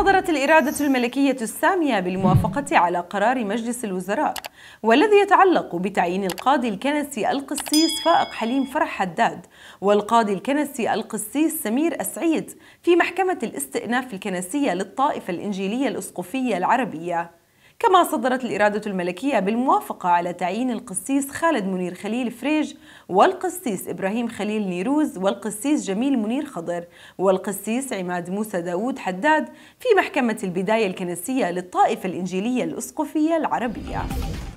صدرت الإرادة الملكية السامية بالموافقة على قرار مجلس الوزراء والذي يتعلق بتعيين القاضي الكنسي القسيس فائق حليم فرح حداد والقاضي الكنسي القسيس سمير أسعيد في محكمة الاستئناف الكنسية للطائفة الإنجيلية الأسقفية العربية كما صدرت الإرادة الملكية بالموافقة على تعيين القسيس خالد منير خليل فريج والقسيس إبراهيم خليل نيروز والقسيس جميل منير خضر والقسيس عماد موسى داود حداد في محكمة البداية الكنسية للطائفة الإنجيلية الأسقفية العربية